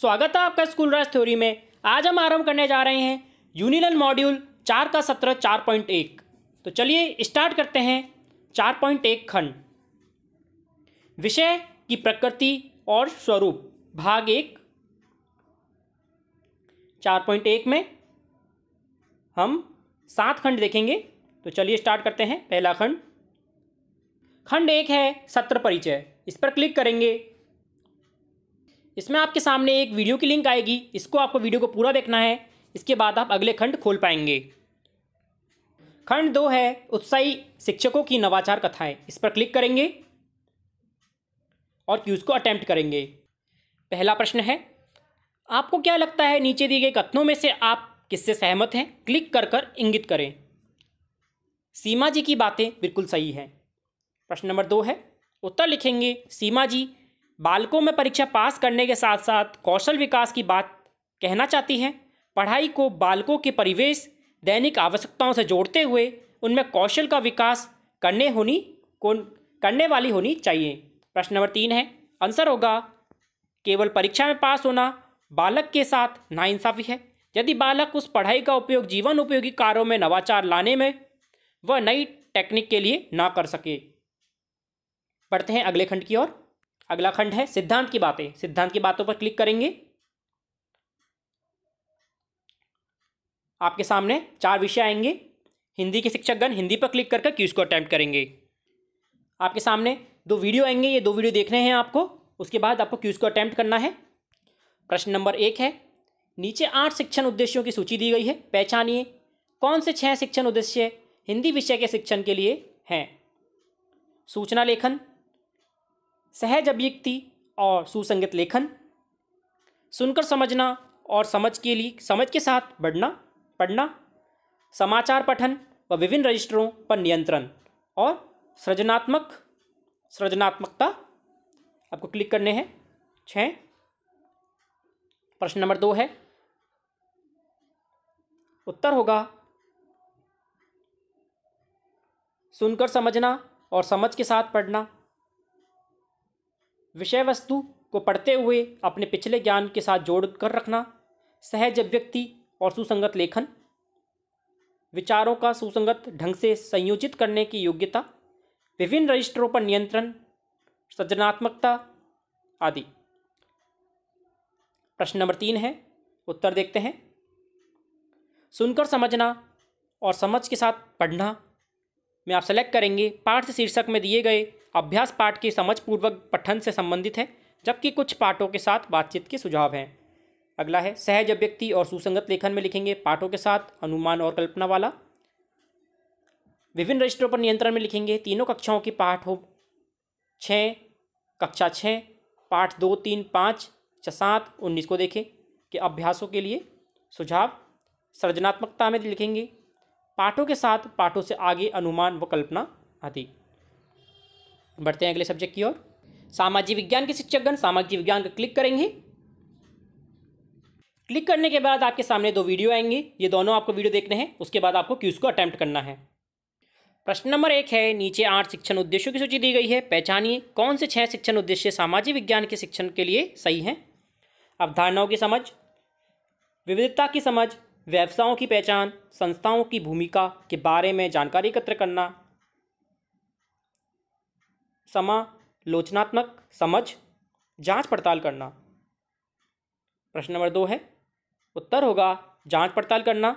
स्वागत है आपका स्कूल राज थ्योरी में आज हम आरंभ करने जा रहे हैं यूनिलन मॉड्यूल चार का सत्र चार पॉइंट एक तो चलिए स्टार्ट करते हैं चार पॉइंट एक खंड विषय की प्रकृति और स्वरूप भाग एक चार पॉइंट एक में हम सात खंड देखेंगे तो चलिए स्टार्ट करते हैं पहला खंड खंड एक है सत्र परिचय इस पर क्लिक करेंगे इसमें आपके सामने एक वीडियो की लिंक आएगी इसको आपको वीडियो को पूरा देखना है इसके बाद आप अगले खंड खोल पाएंगे खंड दो है उत्साही शिक्षकों की नवाचार कथाएं इस पर क्लिक करेंगे और क्यूज़ को अटैम्प्ट करेंगे पहला प्रश्न है आपको क्या लगता है नीचे दिए गए कथनों में से आप किससे सहमत हैं क्लिक कर कर इंगित करें सीमा जी की बातें बिल्कुल सही हैं प्रश्न नंबर दो है उत्तर लिखेंगे सीमा जी बालकों में परीक्षा पास करने के साथ साथ कौशल विकास की बात कहना चाहती है पढ़ाई को बालकों के परिवेश दैनिक आवश्यकताओं से जोड़ते हुए उनमें कौशल का विकास करने होनी कौन करने वाली होनी चाहिए प्रश्न नंबर तीन है आंसर होगा केवल परीक्षा में पास होना बालक के साथ नाइंसाफ़ी है यदि बालक उस पढ़ाई का उपयोग जीवन उपयोगी कार्यों में नवाचार लाने में व नई टेक्निक के लिए ना कर सके बढ़ते हैं अगले खंड की ओर अगला खंड है सिद्धांत की बातें सिद्धांत की बातों पर क्लिक करेंगे आपके सामने चार विषय आएंगे हिंदी के शिक्षकगण हिंदी पर क्लिक करके क्यूज को अटैम्प्ट करेंगे आपके सामने दो वीडियो आएंगे ये दो वीडियो देखने हैं आपको उसके बाद आपको क्यूज को अटैम्प्ट करना है प्रश्न नंबर एक है नीचे आठ शिक्षण उद्देश्यों की सूची दी गई है पहचानिए कौन से छः शिक्षण उद्देश्य हिंदी विषय के शिक्षण के लिए हैं सूचना लेखन सहज अभिव्यक्ति और सुसंगत लेखन सुनकर समझना और समझ के लिए समझ के साथ बढ़ना पढ़ना समाचार पठन व विभिन्न रजिस्टरों पर नियंत्रण और सृजनात्मक सृजनात्मकता आपको क्लिक करने हैं छः प्रश्न नंबर दो है उत्तर होगा सुनकर समझना और समझ के साथ पढ़ना विषय वस्तु को पढ़ते हुए अपने पिछले ज्ञान के साथ जोड़ कर रखना सहज अभ्यक्ति और सुसंगत लेखन विचारों का सुसंगत ढंग से संयोजित करने की योग्यता विभिन्न रजिस्टरों पर नियंत्रण सृजनात्मकता आदि प्रश्न नंबर तीन है उत्तर देखते हैं सुनकर समझना और समझ के साथ पढ़ना में आप सेलेक्ट करेंगे पाठ शीर्षक में दिए गए अभ्यास पाठ की समझपूर्वक पठन से संबंधित है जबकि कुछ पाठों के साथ बातचीत के सुझाव हैं अगला है सहज अभ्यक्ति और सुसंगत लेखन में लिखेंगे पाठों के साथ अनुमान और कल्पना वाला विभिन्न रजिस्टरों पर नियंत्रण में लिखेंगे तीनों कक्षाओं की पाठ हो छः कक्षा छः पाठ दो तीन पाँच छः सात उन्नीस को देखें कि अभ्यासों के लिए सुझाव सृजनात्मकता में लिखेंगे पाठों के साथ पाठों से आगे अनुमान व कल्पना आदि बढ़ते हैं अगले सब्जेक्ट की ओर सामाजिक विज्ञान के शिक्षकगण सामाजिक विज्ञान का क्लिक करेंगे क्लिक करने के बाद आपके सामने दो वीडियो आएंगे ये दोनों आपको वीडियो देखने हैं उसके बाद आपको क्यूज को अटैम्प्ट करना है प्रश्न नंबर एक है नीचे आठ शिक्षण उद्देश्यों की सूची दी गई है पहचानिए कौन से छह शिक्षण उद्देश्य सामाजिक विज्ञान के शिक्षण के लिए सही हैं अवधारणाओं की समझ विविधता की समझ व्यवसायों की पहचान संस्थाओं की भूमिका के बारे में जानकारी एकत्र करना समालोचनात्मक समझ जांच पड़ताल करना प्रश्न नंबर दो है उत्तर होगा जांच पड़ताल करना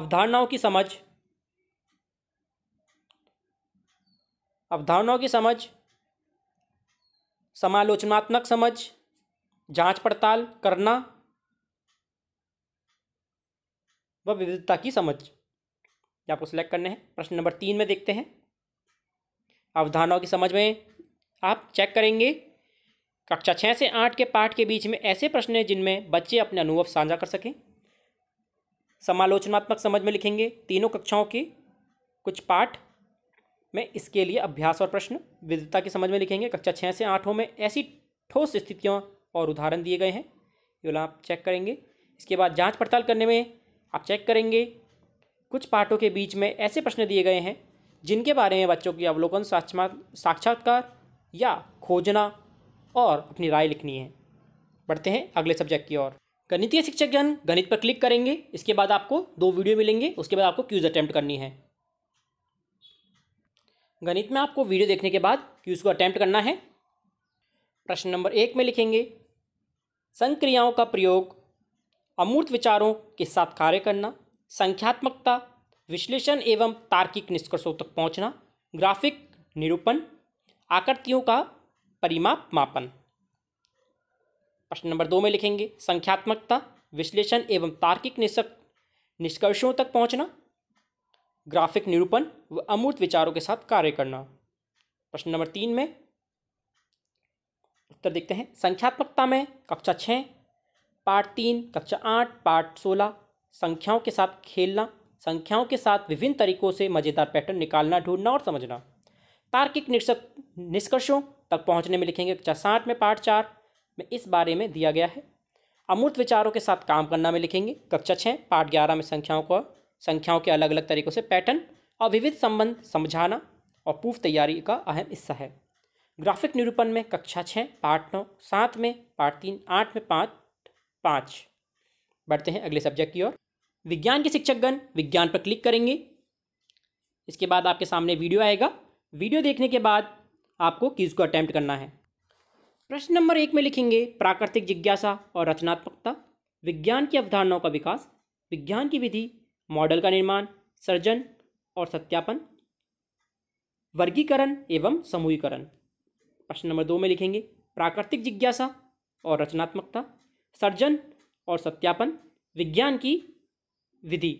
अवधारणाओं की समझ अवधारणाओं की समझ समालोचनात्मक समझ जांच पड़ताल करना व विविधता की समझ आपको सिलेक्ट करने हैं प्रश्न नंबर तीन में देखते हैं अवधारणाओं की समझ में आप चेक करेंगे कक्षा छः से आठ के पाठ के बीच में ऐसे प्रश्न हैं जिनमें बच्चे अपने अनुभव साझा कर सकें समालोचनात्मक समझ में लिखेंगे तीनों कक्षाओं के कुछ पाठ में इसके लिए अभ्यास और प्रश्न विविधता की समझ में लिखेंगे कक्षा छः से आठों में ऐसी ठोस स्थितियों और उदाहरण दिए गए हैं ये आप चेक करेंगे इसके बाद जांच पड़ताल करने में आप चेक करेंगे कुछ पाठों के बीच में ऐसे प्रश्न दिए गए हैं जिनके बारे में बच्चों की अवलोकन साक्षात्कार या खोजना और अपनी राय लिखनी है बढ़ते हैं अगले सब्जेक्ट की ओर गणितीय शिक्षक जन गणित पर क्लिक करेंगे इसके बाद आपको दो वीडियो मिलेंगे उसके बाद आपको क्यूज़ अटैम्प्ट करनी है गणित में आपको वीडियो देखने के बाद क्यूज़ को अटैम्प्ट करना है प्रश्न नंबर एक में लिखेंगे संक्रियाओं का प्रयोग अमूर्त विचारों के साथ कार्य करना संख्यात्मकता विश्लेषण एवं तार्किक निष्कर्षों तक पहुंचना, ग्राफिक निरूपण आकृतियों का परिमाप मापन प्रश्न नंबर दो में लिखेंगे संख्यात्मकता विश्लेषण एवं तार्किक निष्कर्षों तक पहुंचना, ग्राफिक निरूपण व अमूर्त विचारों के साथ कार्य करना प्रश्न नंबर तीन में उत्तर देखते हैं संख्यात्मकता में कक्षा छः पार्ट तीन कक्षा आठ पार्ट सोलह संख्याओं के साथ खेलना संख्याओं के साथ विभिन्न तरीकों से मज़ेदार पैटर्न निकालना ढूंढना और समझना तार्किक निष्कर्षों तक पहुंचने में लिखेंगे कक्षा साठ में पार्ट चार में इस बारे में दिया गया है अमूर्त विचारों के साथ काम करना में लिखेंगे कक्षा छः पार्ट ग्यारह में संख्याओं को संख्याओं के अलग अलग तरीकों से पैटर्न और विविध संबंध समझाना और पूर्व तैयारी का अहम हिस्सा है ग्राफिक निरूपण में कक्षा छः पार्ट नौ सात में पार्ट तीन आठ में पाँच पाँच बढ़ते हैं अगले सब्जेक्ट की ओर विज्ञान के शिक्षकगण विज्ञान पर क्लिक करेंगे इसके बाद आपके सामने वीडियो आएगा वीडियो देखने के बाद आपको किस को अटैम्प्ट करना है प्रश्न नंबर एक में लिखेंगे प्राकृतिक जिज्ञासा और रचनात्मकता विज्ञान की अवधारणाओं का विकास विज्ञान की विधि मॉडल का निर्माण सर्जन और सत्यापन वर्गीकरण एवं समूहीकरण प्रश्न नंबर दो में लिखेंगे प्राकृतिक जिज्ञासा और रचनात्मकता सर्जन और सत्यापन विज्ञान की विधि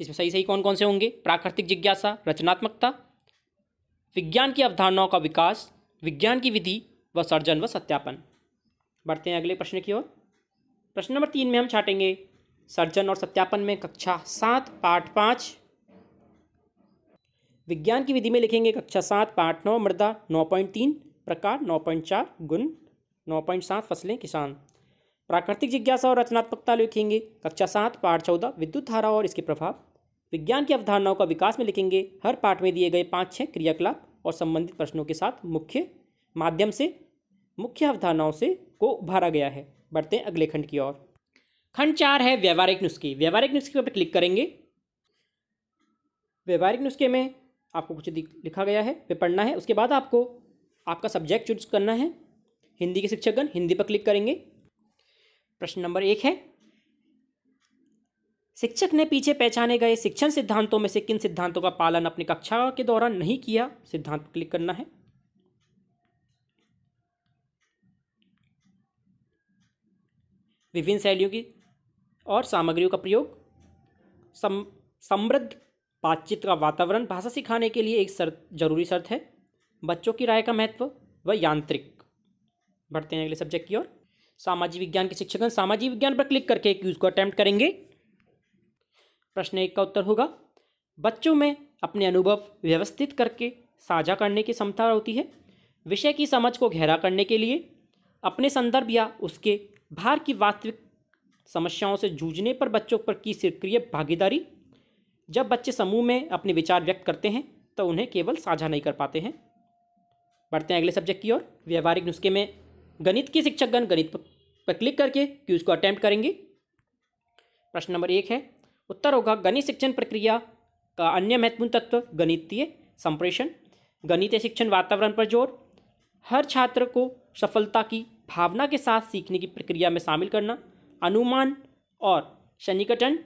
इसमें सही सही कौन कौन से होंगे प्राकृतिक जिज्ञासा रचनात्मकता विज्ञान की अवधारणाओं का विकास विज्ञान की विधि व सर्जन व सत्यापन बढ़ते हैं अगले प्रश्न की ओर प्रश्न नंबर तीन में हम छाटेंगे सर्जन और सत्यापन में कक्षा सात पाठ पाँच विज्ञान की विधि में लिखेंगे कक्षा सात पाठ नौ मृदा नौ पॉइंट तीन प्रकार नौ पॉइंट चार गुण नौ पॉइंट सात फसलें किसान प्राकृतिक जिज्ञासा और रचनात्मकता लिखेंगे कक्षा सात पाठ चौदह विद्युत धारा और इसके प्रभाव विज्ञान की अवधारणाओं का विकास में लिखेंगे हर पाठ में दिए गए पाँच छः क्रियाकलाप और संबंधित प्रश्नों के साथ मुख्य माध्यम से मुख्य अवधारणाओं से को उभारा गया है बढ़ते हैं अगले खंड की ओर खंड चार है व्यवहारिक नुस्खे व्यवहारिक नुस्खे पर क्लिक करेंगे व्यवहारिक नुस्खे में आपको कुछ लिखा गया है वे पढ़ना है उसके बाद आपको आपका सब्जेक्ट चूज करना है हिंदी के शिक्षकगण हिंदी पर क्लिक करेंगे प्रश्न नंबर एक है शिक्षक ने पीछे पहचाने गए शिक्षण सिद्धांतों में से किन सिद्धांतों का पालन अपनी कक्षा के दौरान नहीं किया सिद्धांत क्लिक करना है विभिन्न शैलियों की और सामग्रियों का प्रयोग सम समृद्ध बातचीत का वातावरण भाषा सिखाने के लिए एक शर्त जरूरी शर्त है बच्चों की राय का महत्व व यांत्रिक बढ़ते हैं अगले सब्जेक्ट की ओर सामाजिक विज्ञान के शिक्षक सामाजिक विज्ञान पर क्लिक करके एक यूज़ को अटैम्प्ट करेंगे प्रश्न एक का उत्तर होगा बच्चों में अपने अनुभव व्यवस्थित करके साझा करने की क्षमता होती है विषय की समझ को गहरा करने के लिए अपने संदर्भ या उसके भार की वास्तविक समस्याओं से जूझने पर बच्चों पर की सक्रिय भागीदारी जब बच्चे समूह में अपने विचार व्यक्त करते हैं तो उन्हें केवल साझा नहीं कर पाते हैं बढ़ते हैं अगले सब्जेक्ट की ओर व्यवहारिक नुस्खे में गणित के शिक्षकगण गणित पर क्लिक करके क्यूज को अटैम्प्ट करेंगे प्रश्न नंबर एक है उत्तर होगा गणित शिक्षण प्रक्रिया का अन्य महत्वपूर्ण तत्व गणितीय संप्रेषण गणितीय शिक्षण वातावरण पर जोर हर छात्र को सफलता की भावना के साथ सीखने की प्रक्रिया में शामिल करना अनुमान और सन्निकटन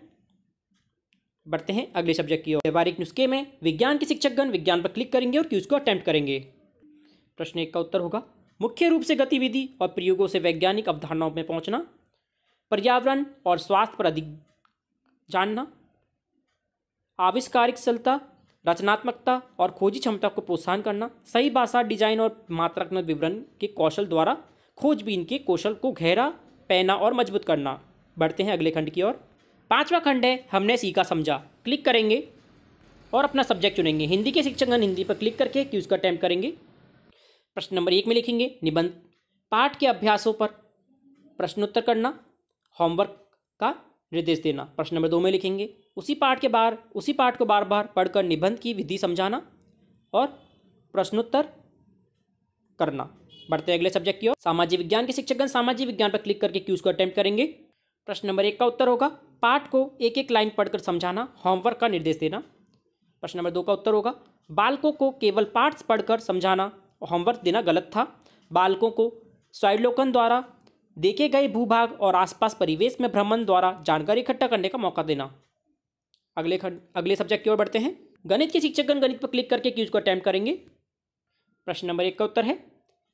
बढ़ते हैं अगले सब्जेक्ट की ओर व्यवहारिक नुस्खे में विज्ञान के शिक्षकगण विज्ञान पर क्लिक करेंगे और क्यूज को अटैम्प्ट करेंगे प्रश्न एक का उत्तर होगा मुख्य रूप से गतिविधि और प्रयोगों से वैज्ञानिक अवधारणाओं में पहुंचना पर्यावरण और स्वास्थ्य पर अधिक जानना आविष्कारिक सलता रचनात्मकता और खोजी क्षमता को प्रोत्साहन करना सही भाषा डिजाइन और मात्रात्मक विवरण के कौशल द्वारा खोजबीन के कौशल को गहरा पहना और मजबूत करना बढ़ते हैं अगले खंड की ओर पांचवा खंड है हमने सीखा समझा क्लिक करेंगे और अपना सब्जेक्ट चुनेंगे हिंदी के शिक्षकगण हिंदी पर क्लिक करके क्यूज का अटैम्प्ट करेंगे प्रश्न नंबर एक में लिखेंगे निबंध पाठ के अभ्यासों पर प्रश्नोत्तर करना होमवर्क का निर्देश देना प्रश्न नंबर दो में लिखेंगे उसी पाठ के बार उसी पाठ को बार बार पढ़कर निबंध की विधि समझाना और प्रश्नोत्तर करना बढ़ते अगले सब्जेक्ट की ओर सामाजिक विज्ञान के शिक्षकगण सामाजिक विज्ञान पर क्लिक करके क्यूज को अटैम्प्ट करेंगे प्रश्न नंबर एक का उत्तर होगा पाठ को एक एक लाइन पढ़कर समझाना होमवर्क का निर्देश देना प्रश्न नंबर दो का उत्तर होगा बालकों को केवल पार्ट्स पढ़कर समझाना होमवर्क देना गलत था बालकों को स्वाइलोकन द्वारा देखे गए भूभाग और आसपास परिवेश में भ्रमण द्वारा जानकारी इकट्ठा करने का मौका देना अगले खंड अगले सब्जेक्ट की ओर बढ़ते हैं गणित के शिक्षकगण गणित पर क्लिक करके क्यूज को अटैम्प्ट करेंगे प्रश्न नंबर एक का उत्तर है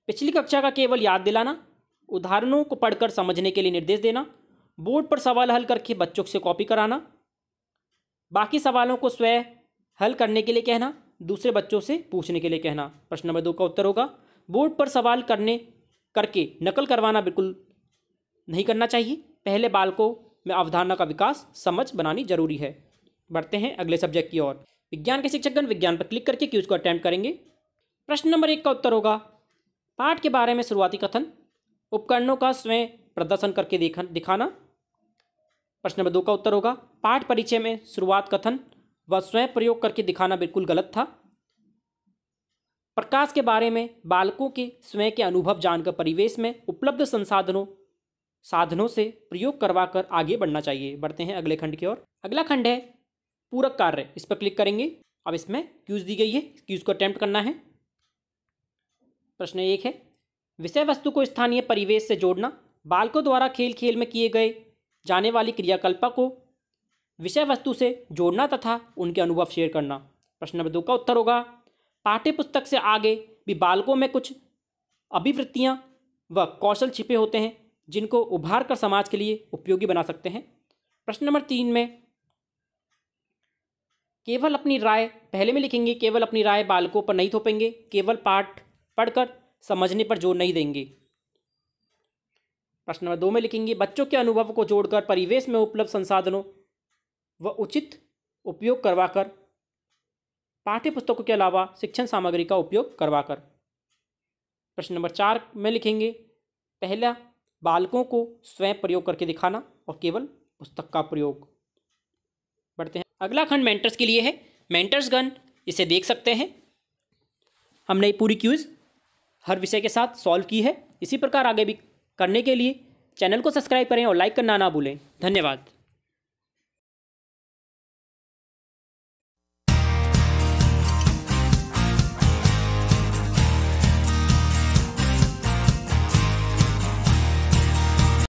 पिछली कक्षा का केवल याद दिलाना उदाहरणों को पढ़कर समझने के लिए निर्देश देना बोर्ड पर सवाल हल करके बच्चों से कॉपी कराना बाकी सवालों को स्वयं हल करने के लिए कहना दूसरे बच्चों से पूछने के लिए कहना प्रश्न नंबर दो का उत्तर होगा बोर्ड पर सवाल करने करके नकल करवाना बिल्कुल नहीं करना चाहिए पहले बालकों में अवधारणा का विकास समझ बनानी जरूरी है बढ़ते हैं अगले सब्जेक्ट की ओर विज्ञान के शिक्षकगण विज्ञान पर क्लिक करके क्यूज को अटैम्प्ट करेंगे प्रश्न नंबर एक का उत्तर होगा पाठ के बारे में शुरुआती कथन उपकरणों का स्वयं प्रदर्शन करके देखा दिखाना प्रश्न नंबर दो का उत्तर होगा पाठ परिचय में शुरुआत कथन व स्वयं प्रयोग करके दिखाना बिल्कुल गलत था प्रकाश के बारे में बालकों के स्वयं के अनुभव जानकर परिवेश में उपलब्ध संसाधनों साधनों से प्रयोग करवाकर आगे बढ़ना चाहिए बढ़ते हैं अगले खंड की ओर अगला खंड है पूरक कार्य इस पर क्लिक करेंगे अब इसमें क्यूज दी गई है क्यूज को अटैम्प्ट करना है प्रश्न एक है विषय वस्तु को स्थानीय परिवेश से जोड़ना बालकों द्वारा खेल खेल में किए गए जाने वाली क्रियाकल्पा को विषय वस्तु से जोड़ना तथा उनके अनुभव शेयर करना प्रश्न नंबर दो का उत्तर होगा पाठ्य पुस्तक से आगे भी बालकों में कुछ अभिवृत्तियाँ व कौशल छिपे होते हैं जिनको उभार कर समाज के लिए उपयोगी बना सकते हैं प्रश्न नंबर तीन में केवल अपनी राय पहले में लिखेंगे केवल अपनी राय बालकों पर नहीं थोपेंगे केवल पाठ पढ़कर समझने पर जोर नहीं देंगे प्रश्न नंबर दो में लिखेंगे बच्चों के अनुभव को जोड़कर परिवेश में उपलब्ध संसाधनों व उचित उपयोग करवाकर पाठ्य पुस्तकों के अलावा शिक्षण सामग्री का उपयोग करवाकर प्रश्न नंबर चार में लिखेंगे पहला बालकों को स्वयं प्रयोग करके दिखाना और केवल पुस्तक का प्रयोग बढ़ते हैं अगला खंड मेंटर्स के लिए है मेंटर्स गन इसे देख सकते हैं हमने पूरी क्यूज हर विषय के साथ सॉल्व की है इसी प्रकार आगे भी करने के लिए चैनल को सब्सक्राइब करें और लाइक करना ना भूलें धन्यवाद